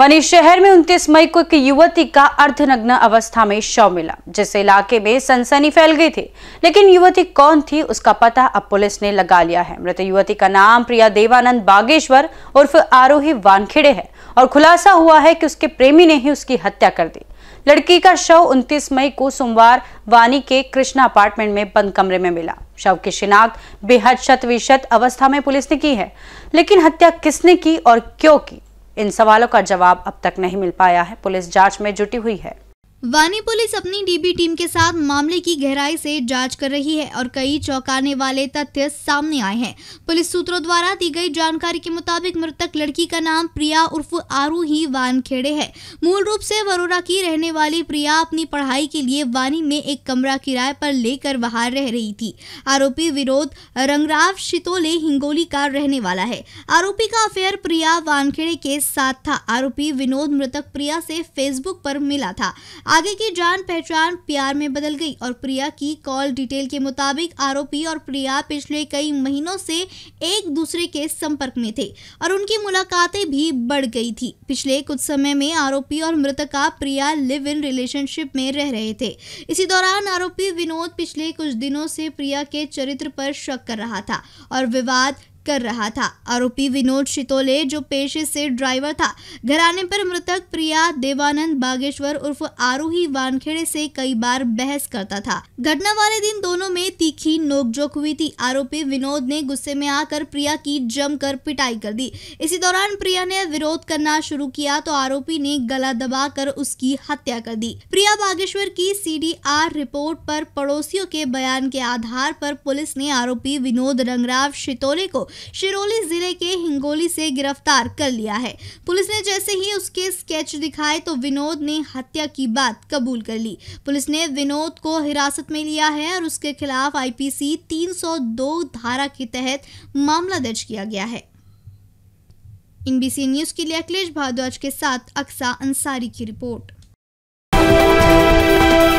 वहीं शहर में 29 मई को एक युवती का अर्धनग्न अवस्था में शव मिला जिससे इलाके में सनसनी फैल गई थी लेकिन युवती कौन थी उसका पता अब पुलिस ने लगा लिया है मृत युवती का नाम प्रिया देवानंद बागेश्वर उर्फ आरोही वानखेड़े है और खुलासा हुआ है कि उसके प्रेमी ने ही उसकी हत्या कर दी लड़की का शव 29 मई को सोमवार वानी के कृष्णा अपार्टमेंट में बंद कमरे में मिला शव की शिनाख्त बेहद शत अवस्था में पुलिस ने की है लेकिन हत्या किसने की और क्यों की इन सवालों का जवाब अब तक नहीं मिल पाया है पुलिस जांच में जुटी हुई है वानी पुलिस अपनी डीबी टीम के साथ मामले की गहराई से जांच कर रही है और कई चौंकाने वाले तथ्य सामने आए हैं पुलिस सूत्रों द्वारा दी गई जानकारी के मुताबिक मृतक लड़की का नाम प्रिया उर्फ आरू ही वानखेड़े है मूल रूप से वरोरा की रहने वाली प्रिया अपनी पढ़ाई के लिए वानी में एक कमरा किराए पर लेकर बाहर रह रही थी आरोपी विरोध रंगराव शितोले हिंगोली का रहने वाला है आरोपी का अफेयर प्रिया वानखेड़े के साथ था आरोपी विनोद मृतक प्रिया से फेसबुक पर मिला था आगे की जान पहचान प्यार में बदल गई और प्रिया की कॉल डिटेल के मुताबिक आरोपी और प्रिया पिछले कई महीनों से एक दूसरे के संपर्क में थे और उनकी मुलाकातें भी बढ़ गई थी पिछले कुछ समय में आरोपी और मृतका प्रिया लिव इन रिलेशनशिप में रह रहे थे इसी दौरान आरोपी विनोद पिछले कुछ दिनों से प्रिया के चरित्र पर शक कर रहा था और विवाद कर रहा था आरोपी विनोद शितोले जो पेशे से ड्राइवर था घर आने पर मृतक प्रिया देवानंद बागेश्वर उर्फ आरोही वानखेड़े से कई बार बहस करता था घटना वाले दिन दोनों में तीखी नोकझोंक हुई थी आरोपी विनोद ने गुस्से में आकर प्रिया की जमकर पिटाई कर दी इसी दौरान प्रिया ने विरोध करना शुरू किया तो आरोपी ने गला दबा उसकी हत्या कर दी प्रिया बागेश्वर की सी रिपोर्ट पर पड़ोसियों के बयान के आधार पर पुलिस ने आरोपी विनोद रंगराव शितोले को शिरोली जिले के हिंगोली से गिरफ्तार कर लिया है पुलिस ने जैसे ही उसके स्केच दिखाए तो विनोद ने हत्या की बात कबूल कर ली पुलिस ने विनोद को हिरासत में लिया है और उसके खिलाफ आईपीसी 302 धारा के तहत मामला दर्ज किया गया है इनबीसी न्यूज के लिए अखिलेश भारद्वाज के साथ अक्सा अंसारी की रिपोर्ट